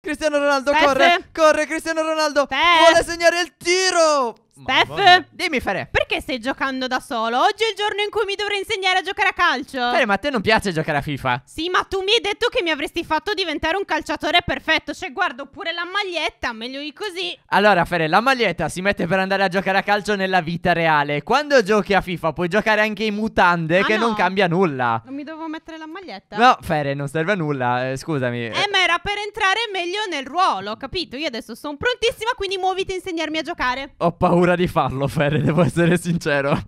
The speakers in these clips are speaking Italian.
Cristiano Ronaldo Steph. corre, corre Cristiano Ronaldo Steph. vuole segnare il tiro. Steph, dimmi Fere. Perché stai giocando da solo? Oggi è il giorno in cui mi dovrei insegnare a giocare a calcio. Fere, ma a te non piace giocare a FIFA? Sì, ma tu mi hai detto che mi avresti fatto diventare un calciatore perfetto. Cioè, guardo pure la maglietta, meglio di così. Allora, Fere, la maglietta si mette per andare a giocare a calcio nella vita reale. Quando giochi a FIFA puoi giocare anche in mutande ah, che no. non cambia nulla. Non mi dovevo mettere la maglietta? No, Fere, non serve a nulla. Eh, scusami. Eh, ma è entrare meglio nel ruolo, capito? Io adesso sono prontissima, quindi muoviti a insegnarmi a giocare. Ho paura di farlo, Ferre, devo essere sincero.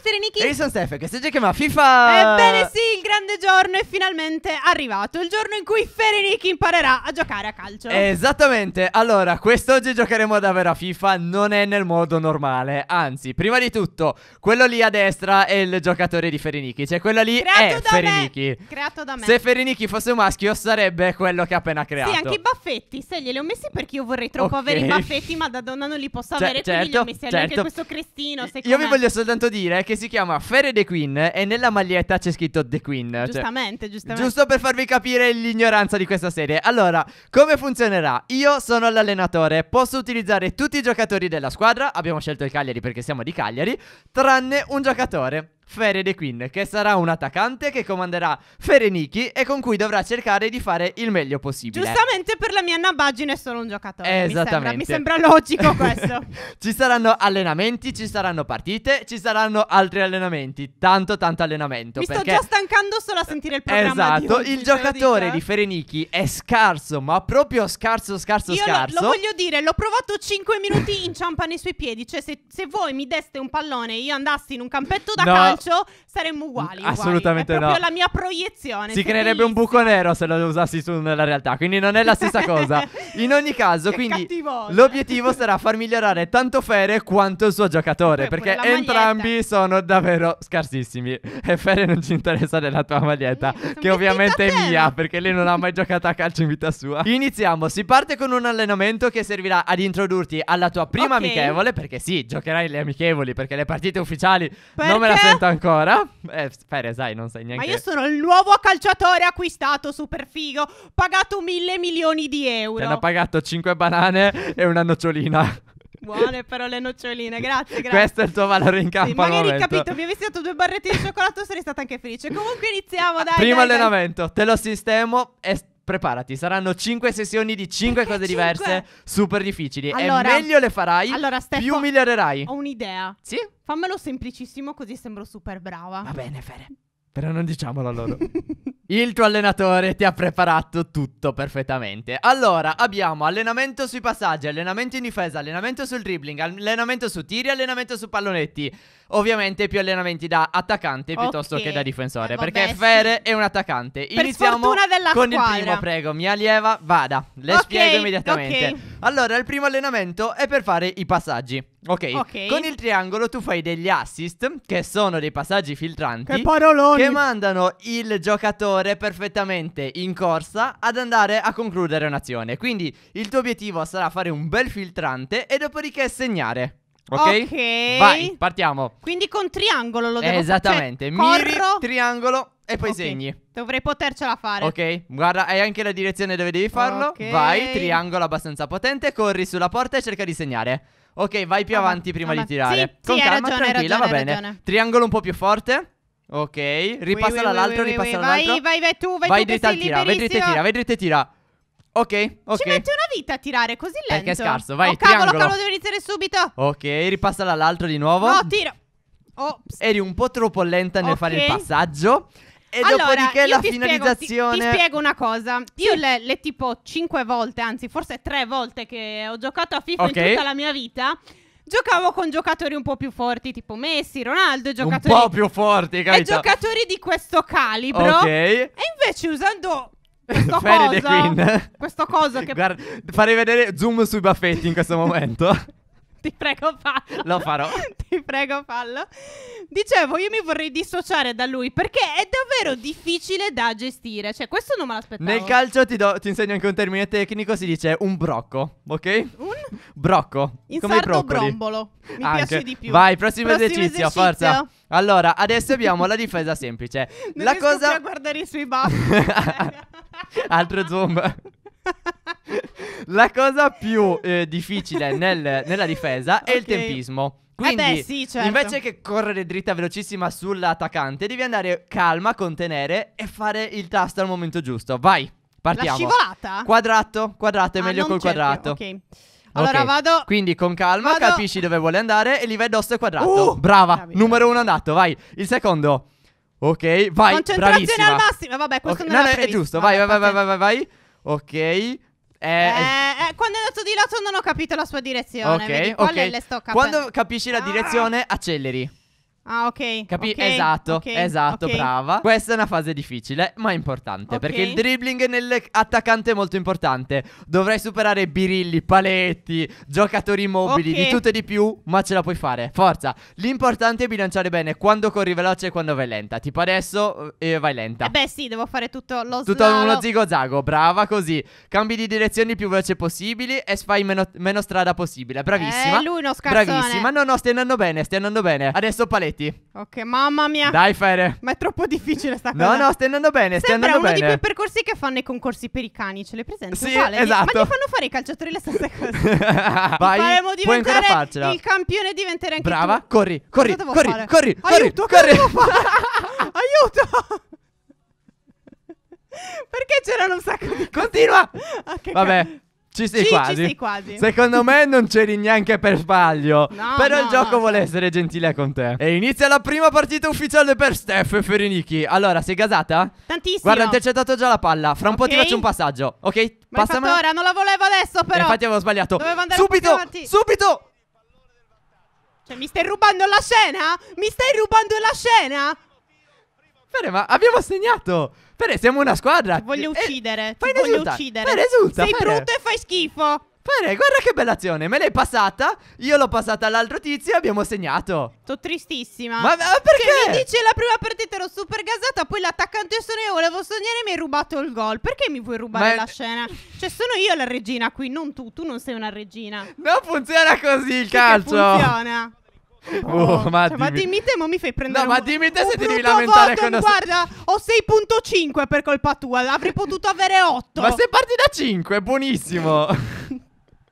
Fiere Niki. E io sono Steph, che si chiama FIFA. Ebbene sì, il grande giorno è finalmente arrivato. Il giorno in cui Fiere imparerà a giocare a calcio. Esattamente. Allora, quest'oggi giocheremo davvero a FIFA. Non è nel modo normale. Anzi, prima di tutto, quello lì a destra è il giocatore di Ferinichi. Cioè, quello lì creato è Ferinichi. Me. Creato da me. Se Ferinichi fosse un maschio, sarebbe quello che ha appena creato. Sì, anche i baffetti. Se glieli ho messi perché io vorrei troppo okay. avere i baffetti, ma da donna non li posso cioè, avere. Certo, quindi li ho certo, messi certo. anche questo crestino. Io vi voglio soltanto dire che che si chiama Fere The Queen e nella maglietta c'è scritto The Queen. Cioè giustamente, cioè, giustamente. Giusto per farvi capire l'ignoranza di questa serie. Allora, come funzionerà? Io sono l'allenatore, posso utilizzare tutti i giocatori della squadra, abbiamo scelto il Cagliari perché siamo di Cagliari, tranne un giocatore. Fere De Queen, che sarà un attaccante che comanderà Fereniki e con cui dovrà cercare di fare il meglio possibile. Giustamente per la mia nabagine è solo un giocatore. Esattamente. Mi sembra, mi sembra logico questo. ci saranno allenamenti, ci saranno partite, ci saranno altri allenamenti. Tanto, tanto allenamento. Mi perché... sto già stancando solo a sentire il programma. Esatto, oggi, il giocatore dico, di eh. Fereniki è scarso, ma proprio scarso, scarso, Io scarso. Lo, lo voglio dire, l'ho provato 5 minuti, in ciampa nei suoi piedi. Cioè, se, se voi mi deste un pallone e io andassi in un campetto da no. calcio faccio saremmo mm, uguali. Assolutamente uguali. È no. la mia proiezione. Si creerebbe un buco nero se lo usassi tu nella realtà. Quindi non è la stessa cosa. In ogni caso, che quindi cattivosa. l'obiettivo sarà far migliorare tanto Fere quanto il suo giocatore. Poi perché entrambi sono davvero scarsissimi. E Fere non ci interessa della tua maglietta, che ovviamente è mia, perché lei non ha mai giocato a calcio in vita sua. Iniziamo. Si parte con un allenamento che servirà ad introdurti alla tua prima okay. amichevole. Perché sì, giocherai le amichevoli, perché le partite ufficiali perché? non me la sento ancora. Eh, Fere, sai, non sai neanche. Ma io sono il nuovo calciatore acquistato, super figo. Pagato mille milioni di euro. Ti hanno pagato cinque banane e una nocciolina. Buone però le noccioline, grazie, grazie. Questo è il tuo valore in campo. Sì, magari hai capito, mi avessi dato due barrette di cioccolato sarei stata anche felice. Comunque iniziamo, dai. Primo dai, allenamento, dai. te lo sistemo e preparati, saranno 5 sessioni di 5 Perché cose diverse, super difficili. Allora, e meglio le farai, allora, Steph, più migliorerai. Ho un'idea. Sì? Fammelo semplicissimo così sembro super brava. Va bene, Fere. Però non diciamolo a loro. Il tuo allenatore ti ha preparato tutto perfettamente. Allora, abbiamo allenamento sui passaggi, allenamento in difesa, allenamento sul dribbling, allenamento su tiri, allenamento su pallonetti ovviamente più allenamenti da attaccante piuttosto che da difensore. Eh, perché Fer sì. è un attaccante. Per Iniziamo con squadra. il primo, prego. Mia lieva, vada. Le okay, spiego immediatamente. Okay. Allora, il primo allenamento è per fare i passaggi. Okay. ok, con il triangolo tu fai degli assist che sono dei passaggi filtranti che, paroloni. che mandano il giocatore perfettamente in corsa ad andare a concludere un'azione. Quindi il tuo obiettivo sarà fare un bel filtrante e dopodiché segnare. Ok? Ok. Vai, partiamo. Quindi con triangolo lo devo fare. Cioè Esattamente. Cioè, Miri, corro. triangolo e poi Ok, segni. Dovrei potercela fare. Ok? Guarda, hai anche la direzione dove devi farlo. Ok. Vai, triangolo abbastanza potente, corri sulla porta e cerca di segnare. Ok, vai più Ah, avanti prima vabbè. di tirare. Sì, Con sì, calma, ragione, tranquilla, ragione, va bene. ragione. Triangolo un po' più forte. Ok, ripassala all'altro, ripassala all'altro. Vai, vai, vai tu, vai, tu che Vai dritta e tira, vai dritta e tira, vai dritta e tira. Ok, ok. Ci mette una vita a tirare così lento. Perché è scarso, vai, oh, triangolo. cavolo, cavolo, devo iniziare subito. Ok, ripassa dall'altro di nuovo. No, tira. Ops. Eri un po' troppo lenta nel okay. fare il passaggio. E allora, dopodiché la ti finalizzazione. Spiego, ti, ti, spiego una cosa. Sì. Io le, le, tipo 5 volte, anzi, forse 3 volte che ho giocato a FIFA okay. in tutta la mia vita. Giocavo con giocatori un po' più forti, tipo Messi, Ronaldo, giocatori. Un po' più forti, capito? E giocatori di questo calibro. Ok. E invece usando questo Fede cosa, Queen. Eh? Questo cosa che... Guarda, farei vedere zoom sui baffetti in questo momento. Ti prego, fallo. Lo farò. Ti prego, fallo. Dicevo, io mi vorrei dissociare da lui perché è davvero difficile da gestire. Cioè, questo non me l'aspettavo. Nel calcio ti, do, ti insegno anche un termine tecnico, si dice un brocco, ok? Un brocco. In come sardo brombolo. Mi anche. piace di più. Vai, prossimo, prossimo esercizio, esercizio, forza. Allora, adesso abbiamo la difesa semplice. Non la cosa... a guardare i suoi baffi. Altro zoom. La cosa più eh, difficile nel- nella difesa è il tempismo. Quindi, eh beh, sì, certo. invece che correre dritta velocissima sull'attaccante, devi andare calma, contenere e fare il tasto al momento giusto. Vai, La partiamo. scivolata? Quadrato, quadrato è Ah, meglio col cerchio, quadrato. Ok. Allora Ok, vado. Quindi con calma vado- capisci dove vuole andare e lì vai addosso il quadrato. Uh, Brava. meraviglioso. Numero uno andato, vai. Il secondo. Ok, vai. Concentrazione bravissima. al massimo. Vabbè, questo Ok, non no, era è previsto. giusto. Vai, vai, vai, vai, vai, vai. Ok. Eh eh, eh, eh, quando è andato di lato non ho capito la sua direzione. Ok, Vedi, ok. Quando capisci la ah. direzione, acceleri. Ah, ok. Capito? Okay, esatto, okay, esatto, okay. brava. Questa è una fase difficile, ma importante. Perché il dribbling nell'attaccante è molto importante. Dovrai superare birilli, paletti, giocatori mobili, di tutto e di più, ma ce la puoi fare. Forza. L'importante è bilanciare bene quando corri veloce e quando vai lenta. Tipo adesso eh, vai lenta. Eh beh, sì, devo fare tutto lo Tutto uno zigo zago, brava così. Cambi di direzioni più veloce possibili e fai meno, meno strada possibile. Bravissima. Eh, lui uno scarsone. Bravissima. No, no, stai andando bene, stai andando bene. Adesso paletti Muoviti. Ok, mamma mia. Dai, Fere. Ma è troppo difficile sta cosa. No, no, stai andando bene. Stai Sembra uno di quei percorsi che fanno i concorsi per i cani. Ce le presenti? Sì, Uguale. esatto. Ma ti fanno fare i calciatori le stesse cose. Vai. puoi ancora farcela. il campione diventerà anche Brava, tu. corri, corri, corri, corri, corri, Aiuto, corri. Aiuto. Perché c'erano un sacco di Continua. Okay, Vabbè. Ci sei, ci, quasi. Ci sei quasi. Secondo me non c'eri neanche per sbaglio. No, però no, il gioco no. vuole essere gentile con te. E inizia la prima partita ufficiale per Steph e Ferinichi. Allora, sei gasata? Tantissimo. Guarda, ho intercettato già la palla. Fra un okay. po' ti faccio un passaggio. Ok? Passami. Allora, non la volevo adesso, però. E infatti avevo sbagliato. Dovevo andare subito! Subito! Cioè, mi stai rubando la scena? Mi stai rubando la scena? Bene, ma abbiamo segnato. Però siamo una squadra. Ti voglio eh, uccidere. Eh, fai ti voglio uccidere. Pere, risulta. Sei Pere. brutto e fai schifo. Pere, guarda che bella azione. Me l'hai passata. Io l'ho passata all'altro tizio e abbiamo segnato. Sto tristissima. Ma, ma perché? Cioè, perché mi dice la prima partita ero super gasata. Poi l'attaccante sono io. Volevo sognare e mi hai rubato il gol. Perché mi vuoi rubare ma... la scena? Cioè, sono io la regina qui, non tu. Tu non sei una regina. Non funziona così il calcio. Non funziona. Oh, oh, ma, cioè, dimmi... ma, dimmi. te, ma mi fai prendere No, un... ma dimmi te se ti devi lamentare voto, con la... Guarda, ho 6.5 per colpa tua, avrei potuto avere 8 Ma se parti da 5, buonissimo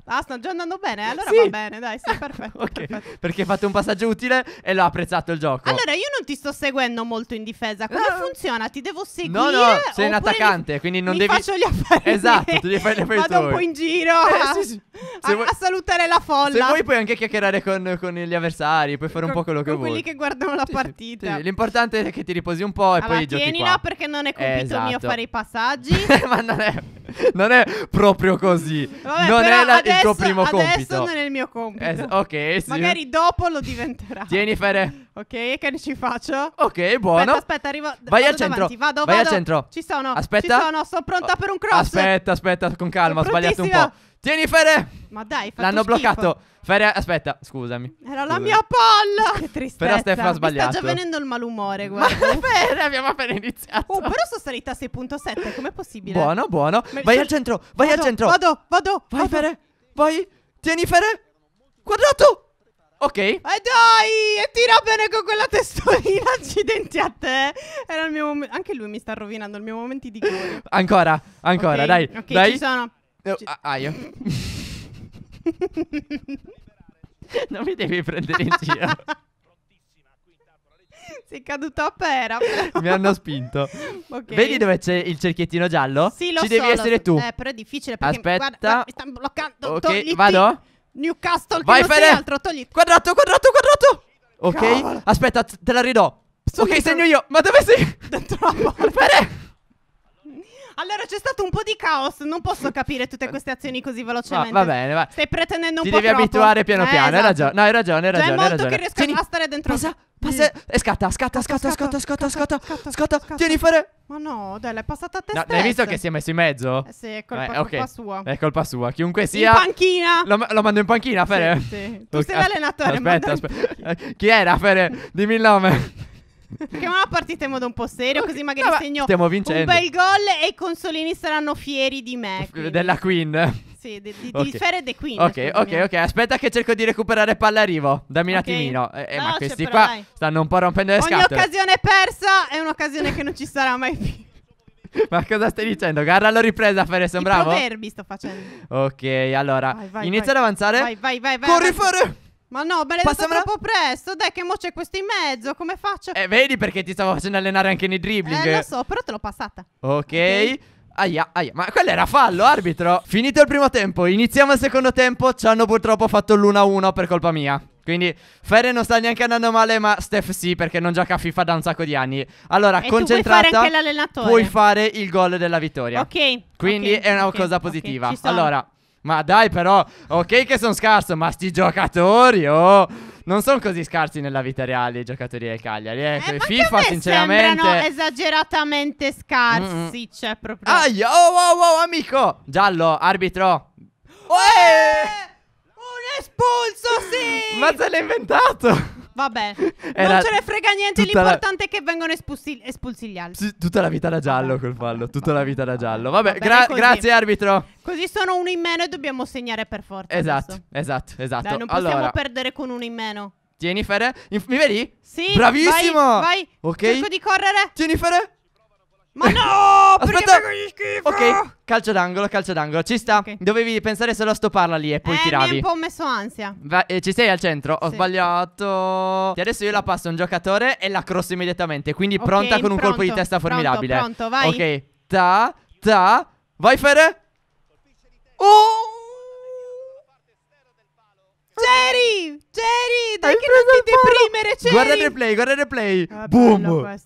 Ah, stanno già andando bene? Eh, allora sì. va bene, dai, sì, perfetto, okay. perfetto. Perché fate un passaggio utile e l'ho apprezzato il gioco. Allora, io non ti sto seguendo molto in difesa. Come no. Eh. funziona? Ti devo seguire? No, no, sei un attaccante, li... quindi non mi devi... faccio gli affari Esatto, tu devi fare gli affari Vado un po' in giro eh, a... Sì, sì. A, vuoi... a, salutare la folla. Se vuoi puoi anche chiacchierare con, con gli avversari, puoi fare con, un po' quello che con vuoi. quelli che guardano la partita. l'importante è che ti riposi un po' e allora, poi giochi qua. tienila perché non è compito esatto. mio fare i passaggi. Ma non è... non è proprio così. Vabbè, non è la, adesso, il tuo primo adesso compito. Adesso non è il mio compito. Es- ok, sì. Magari dopo lo diventerà. Tieni Fede. Ok, che ci faccio? Ok, buono. Aspetta, aspetta arrivo. Vai al centro. Davanti. Vado, Vai vado. al centro. Ci sono. Aspetta. Ci sono, sono pronta per un cross. Aspetta, aspetta, con calma, ho sbagliato un po'. Tieni Fede! Ma dai, L'hanno schifo. bloccato. Fede, aspetta, scusami. Era la mia palla. Che tristezza. Però Stefano ha sbagliato. Mi sta già venendo il malumore, guarda. Ma Fede, abbiamo appena iniziato. Oh, però sono salita a 6.7, com'è possibile? Buono, buono. Ma vai al centro, vai vado, al centro. Vado, vado. Vai Fede, vai. Tieni Fede. Quadrato. Ok. E eh dai, e tira bene con quella testolina, accidenti a te. Era il mio momento. Anche lui mi sta rovinando il mio momento di gloria. ancora, ancora, okay, dai. Ok, dai. ci sono. No, aia. non mi devi prendere in giro. Sei caduto a pera. Però. Mi hanno spinto. Okay. Vedi dove c'è il cerchiettino giallo? Sì, lo Ci so. Ci devi essere tu. Eh, però è difficile perché Aspetta. Guarda, guarda, mi stanno bloccando. Ok, togliti. vado. Newcastle, Vai, che non altro, togli. Quadrato, quadrato, quadrato. Ok, Cavola. aspetta, te la ridò. So ok, segno io. Ma dove sei? Dentro la porta. Allora c'è stato un po' di caos, non posso capire tutte queste azioni così velocemente. No, va bene, va. Stai pretendendo un Ti po' devi troppo. abituare piano eh, piano, esatto. hai ragione. No, hai ragione, hai ragione. Cioè, hai molto ragione. che riesco Tieni. a stare dentro. Passa, passa, e eh, scatta, scatta, scatta, scatta, scatta, scatta, scatta, Tieni fare. Ma no, dai, l'hai passata a te no, L'hai visto che si è messo in mezzo? Eh sì, è colpa, eh, okay. colpa sua. È colpa sua. Chiunque sia. In panchina. Lo, lo mando in panchina, Fere. Sì, sì. Tu okay. sei l'allenatore. Aspetta, aspetta. Chi era, Fere? Dimmi il nome. Perché la partita in modo un po' serio, così magari no, segno stiamo vincendo. un bel gol e i consolini saranno fieri di me. Quindi. Della Queen. Sì, di, di, okay. di Fere The Queen. Ok, ok, ok. Aspetta che cerco di recuperare palla arrivo. Dammi un okay. attimino. Eh, no, eh, ma questi però, qua dai. stanno un po' rompendo le Ogni scatole. Ogni occasione persa è un'occasione che non ci sarà mai più. Ma cosa stai dicendo? Garra l'ho ripresa Fere, sembravo. I proverbi sto facendo. Ok, allora. Vai, vai, inizia vai. ad avanzare. Vai, vai, vai, vai. Corri vai. Fere! Ma no, me l'hai Passa detto troppo presto. Dai, che mo c'è questo in mezzo. Come faccio? Eh, vedi perché ti stavo facendo allenare anche nei dribbling. Eh, lo so, però te l'ho passata. Ok. okay. Aia, aia, ma quello era fallo, arbitro. Finito il primo tempo, iniziamo il secondo tempo. Ci hanno purtroppo fatto l'1-1 per colpa mia. Quindi Ferre non sta neanche andando male, ma Steph sì, perché non gioca a FIFA da un sacco di anni. Allora, e concentrata, puoi fare, puoi fare il gol della vittoria. Ok. Quindi okay, è una okay, cosa positiva. Okay, allora, ma dai, però, ok che sono scarso, ma sti giocatori, oh. Non sono così scarsi nella vita reale i giocatori del Cagliari. Eh, eh FIFA, sinceramente. Sembrano esageratamente scarsi. Mm. Cioè, proprio. Aia, oh, oh, oh, oh amico. Giallo, arbitro. Oh, eh! Un espulso, sì. ma se l'ha inventato vabbè. Era non ce ne frega niente, l'importante la... è che vengano espulsi, espulsi gli altri. tutta la vita da giallo quel fallo, tutta la vita da giallo. Vabbè, vabbè gra grazie arbitro. Così sono uno in meno e dobbiamo segnare per forza. Esatto, adesso. esatto, esatto. Dai, esatto. non possiamo allora. perdere con uno in meno. Jennifer, mi vedi? Sì. Bravissimo. Vai, vai. Ok. Cerco di correre. Jennifer, ma no! Aspetta. perché schifo? Ok, calcio d'angolo, calcio d'angolo. Ci sta. Ok. Dovevi pensare solo a stopparla lì e poi eh, tiravi. Mi ha un po' messo ansia. Va- eh, ci sei al centro? Ho Sì. sbagliato. E adesso io la passo a un giocatore e la cross immediatamente. Quindi Ok, pronta con un colpo di pronto, testa pronto, formidabile. pronto, vai. Ok, ta, ta. Vai, Fede. Oh! Jerry! Jerry, dai Hai che non ti deprimere, Jerry! Guarda il replay, guarda il replay! Ah, Boom! C'ero,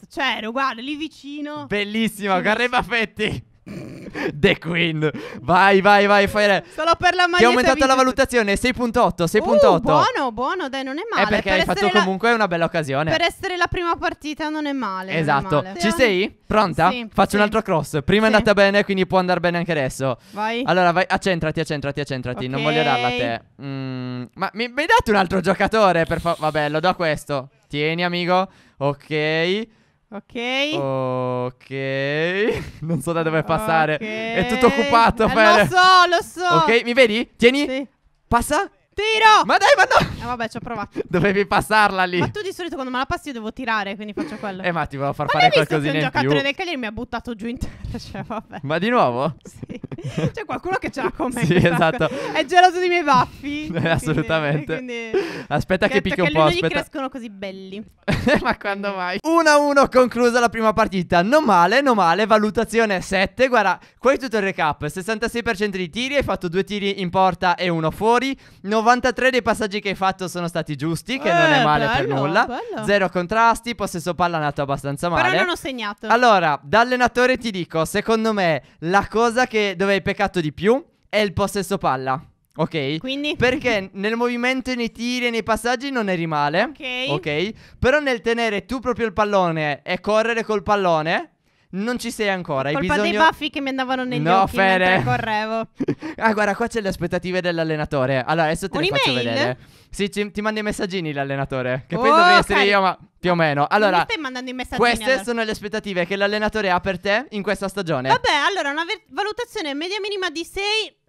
cioè, guarda, lì vicino. Bellissima, Carreba Fetti! The Queen. Vai, vai, vai, fai re. Solo per la maglietta. Ti ho aumentato la valutazione, 6.8, 6.8. Uh, buono, buono, dai, non è male. È perché per hai fatto la... comunque una bella occasione. Per essere la prima partita non è male. Esatto. È male. Ci sei? Pronta? Sì, Faccio sì. un altro cross. Prima sì. è andata bene, quindi può andare bene anche adesso. Vai. Allora, vai, accentrati, accentrati, accentrati. Okay. Non voglio darla a te. Mm, ma mi, mi date un altro giocatore, per favore? Vabbè, lo do a questo. Tieni, amico. Ok. Ok. Ok. Non so da dove passare. Okay. È tutto occupato. Eh, lo so, lo so. Ok, mi vedi? Tieni. Sì. Passa tiro! Ma dai, ma no! Eh, vabbè, ci ho provato. Dovevi passarla lì. Ma tu di solito quando me la passi io devo tirare, quindi faccio quello. Eh, ma ti volevo far ma fare qualcosina in più. Ma un giocatore del Cagliari mi ha buttato giù in terra, cioè, vabbè. Ma di nuovo? Sì. C'è qualcuno che ce l'ha con me. sì, esatto. È geloso dei miei baffi. Eh, assolutamente. Quindi... Aspetta che, picchi un po', aspetta. Perché crescono così belli. ma quando mai? 1-1 conclusa la prima partita. Non male, non male. Valutazione 7. Guarda, qua è tutto il recap. 66% di tiri, hai fatto due tiri in porta e uno fuori. 90 93 dei passaggi che hai fatto sono stati giusti, che eh, non è eh, male bello, per nulla. Bello. Zero contrasti, possesso palla è nato abbastanza male. Però non ho segnato. Allora, da allenatore ti dico, secondo me la cosa che dove hai peccato di più è il possesso palla. Ok? Quindi? Perché nel movimento, nei tiri e nei passaggi non eri male. Ok. Ok? Però nel tenere tu proprio il pallone e correre col pallone non ci sei ancora. Hai Colpa bisogno... dei baffi che mi andavano negli no, occhi Fede. mentre correvo. ah, guarda, qua c'è le aspettative dell'allenatore. Allora, adesso te Un'email? le faccio vedere. Sì, ci, ti manda i messaggini l'allenatore. Che oh, poi dovrei essere io, ma più o meno. Allora, mi stai mandando i messaggini. Queste allora. sono le aspettative che l'allenatore ha per te in questa stagione. Vabbè, allora, una ver- valutazione media minima di 6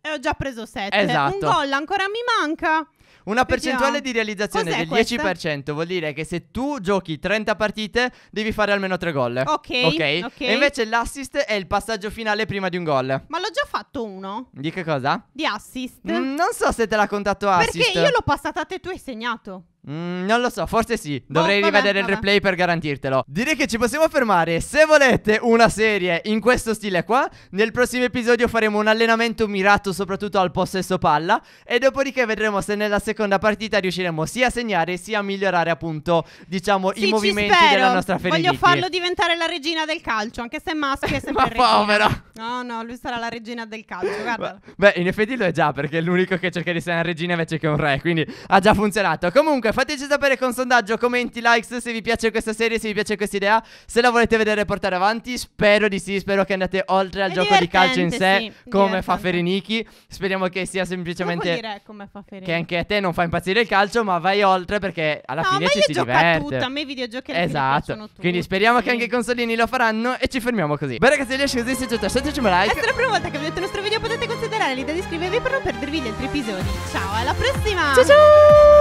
e ho già preso 7. Esatto. Un gol ancora mi manca. Una percentuale di realizzazione Cos'è del questa? 10% vuol dire che se tu giochi 30 partite devi fare almeno 3 gol. Ok. Ok. E invece l'assist è il passaggio finale prima di un gol. Ma l'ho già fatto uno. Di che cosa? Di assist. Mm, non so se te l'ha contato assist. Perché io l'ho passata a te e tu hai segnato. Mm, non lo so, forse sì. Boh, Dovrei oh, rivedere vabbè. il replay per garantirtelo. Direi che ci possiamo fermare. Se volete una serie in questo stile qua, nel prossimo episodio faremo un allenamento mirato soprattutto al possesso palla. E dopodiché vedremo se nella seconda partita riusciremo sia a segnare sia a migliorare, appunto, diciamo, sì, i movimenti spero. della nostra Felice. Voglio farlo diventare la regina del calcio, anche se è maschio e sempre. Ma povera! No, no, lui sarà la regina del calcio, guarda. Beh, in effetti lo è già perché è l'unico che cerca di essere una regina invece che un re, quindi ha già funzionato. Comunque, fateci sapere con sondaggio, commenti, likes se vi piace questa serie, se vi piace questa idea, se la volete vedere portare avanti. Spero di sì, spero che andate oltre al è gioco di calcio in sé, sì, come fa Ferinichi. Speriamo che sia semplicemente dire come fa Ferinichi. Che anche a te non fa impazzire il calcio, ma vai oltre perché alla no, fine ci si diverte. Ma Tutto, a me i videogiochi esatto. Quindi speriamo sì. che anche i consolini lo faranno e ci fermiamo così. Beh ragazzi, le scuse siete già Mandatecemi un like. È la prima volta che vedete il nostro video, potete considerare l'idea di iscrivervi per non perdervi gli altri episodi. Ciao, alla prossima! Ciao ciao!